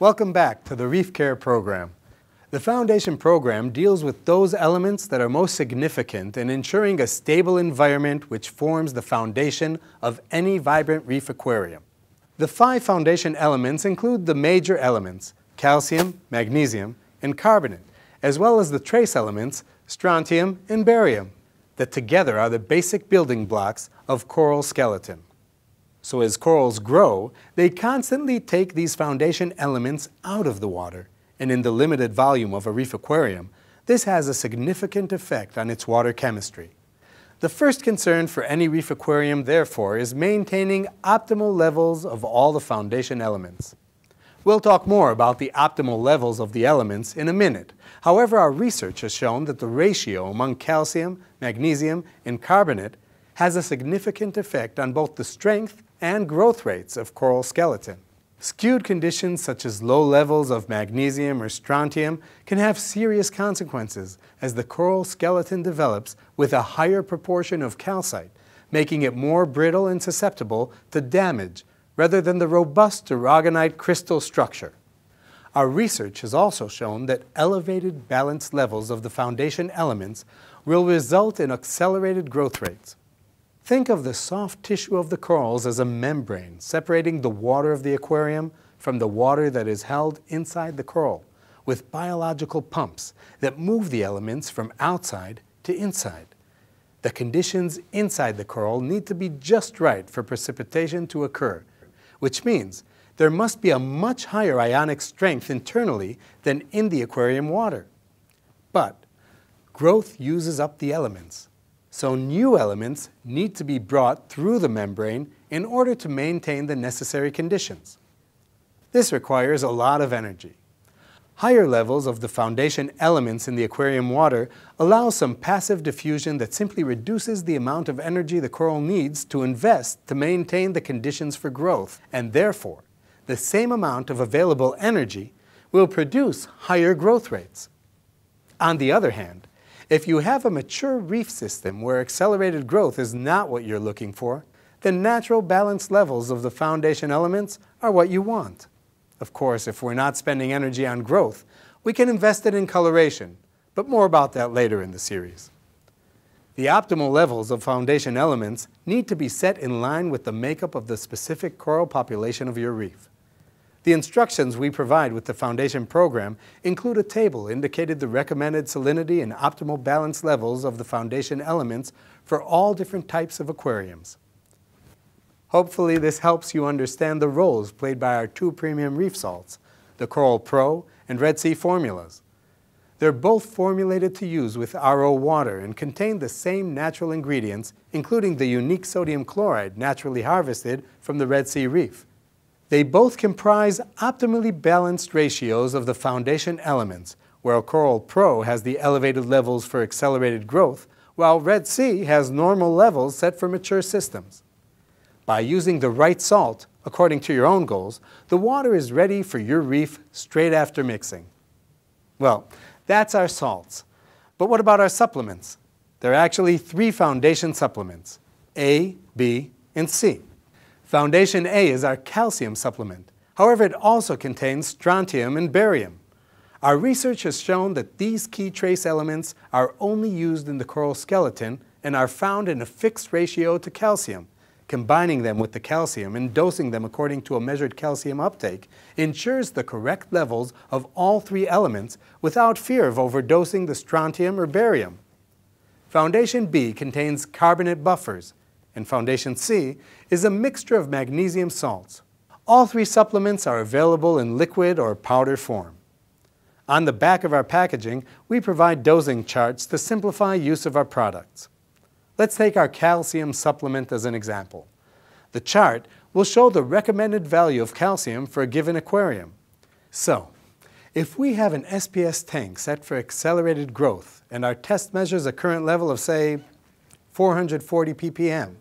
Welcome back to the Reef Care Program. The Foundation Program deals with those elements that are most significant in ensuring a stable environment which forms the foundation of any vibrant reef aquarium. The five foundation elements include the major elements, calcium, magnesium, and carbonate, as well as the trace elements, strontium and barium, that together are the basic building blocks of coral skeleton. So as corals grow, they constantly take these foundation elements out of the water, and in the limited volume of a reef aquarium, this has a significant effect on its water chemistry. The first concern for any reef aquarium, therefore, is maintaining optimal levels of all the foundation elements. We'll talk more about the optimal levels of the elements in a minute. However, our research has shown that the ratio among calcium, magnesium, and carbonate has a significant effect on both the strength and growth rates of coral skeleton. Skewed conditions such as low levels of magnesium or strontium can have serious consequences as the coral skeleton develops with a higher proportion of calcite, making it more brittle and susceptible to damage rather than the robust aragonite crystal structure. Our research has also shown that elevated balance levels of the foundation elements will result in accelerated growth rates. Think of the soft tissue of the corals as a membrane separating the water of the aquarium from the water that is held inside the coral with biological pumps that move the elements from outside to inside. The conditions inside the coral need to be just right for precipitation to occur, which means there must be a much higher ionic strength internally than in the aquarium water. But growth uses up the elements, so new elements need to be brought through the membrane in order to maintain the necessary conditions. This requires a lot of energy. Higher levels of the foundation elements in the aquarium water allow some passive diffusion that simply reduces the amount of energy the coral needs to invest to maintain the conditions for growth, and therefore, the same amount of available energy will produce higher growth rates. On the other hand, if you have a mature reef system where accelerated growth is not what you're looking for, then natural balanced levels of the foundation elements are what you want. Of course, if we're not spending energy on growth, we can invest it in coloration, but more about that later in the series. The optimal levels of foundation elements need to be set in line with the makeup of the specific coral population of your reef. The instructions we provide with the foundation program include a table indicating the recommended salinity and optimal balance levels of the foundation elements for all different types of aquariums. Hopefully this helps you understand the roles played by our two premium reef salts, the Coral Pro and Red Sea formulas. They're both formulated to use with RO water and contain the same natural ingredients, including the unique sodium chloride naturally harvested from the Red Sea reef. They both comprise optimally balanced ratios of the foundation elements, where Coral Pro has the elevated levels for accelerated growth, while Red Sea has normal levels set for mature systems. By using the right salt, according to your own goals, the water is ready for your reef straight after mixing. Well, that's our salts. But what about our supplements? There are actually three foundation supplements, A, B, and C. Foundation A is our calcium supplement. However, it also contains strontium and barium. Our research has shown that these key trace elements are only used in the coral skeleton and are found in a fixed ratio to calcium. Combining them with the calcium and dosing them according to a measured calcium uptake ensures the correct levels of all three elements without fear of overdosing the strontium or barium. Foundation B contains carbonate buffers, and Foundation C is a mixture of magnesium salts. All three supplements are available in liquid or powder form. On the back of our packaging, we provide dosing charts to simplify use of our products. Let's take our calcium supplement as an example. The chart will show the recommended value of calcium for a given aquarium. So, if we have an SPS tank set for accelerated growth and our test measures a current level of, say, 440 ppm.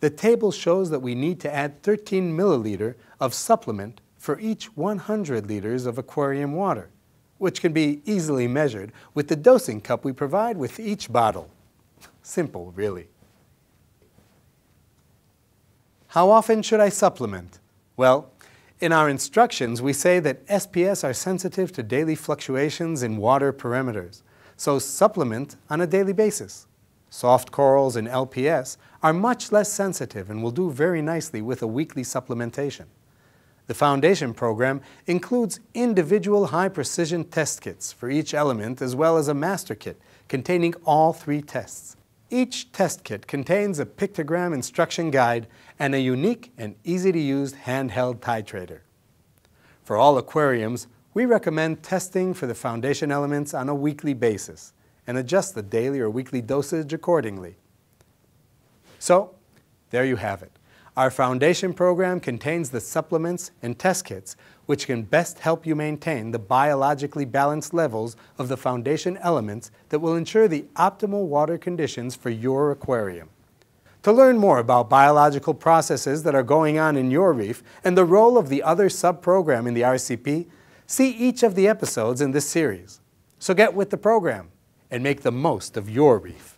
The table shows that we need to add 13 milliliter of supplement for each 100 liters of aquarium water, which can be easily measured with the dosing cup we provide with each bottle. Simple, really. How often should I supplement? Well, in our instructions, we say that SPS are sensitive to daily fluctuations in water parameters, so supplement on a daily basis. Soft corals and LPS are much less sensitive and will do very nicely with a weekly supplementation. The Foundation program includes individual high-precision test kits for each element as well as a master kit containing all three tests. Each test kit contains a pictogram instruction guide and a unique and easy-to-use handheld titrator. For all aquariums, we recommend testing for the Foundation elements on a weekly basis and adjust the daily or weekly dosage accordingly. So, there you have it. Our foundation program contains the supplements and test kits which can best help you maintain the biologically balanced levels of the foundation elements that will ensure the optimal water conditions for your aquarium. To learn more about biological processes that are going on in your reef and the role of the other sub-program in the RCP, see each of the episodes in this series. So get with the program and make the most of your reef.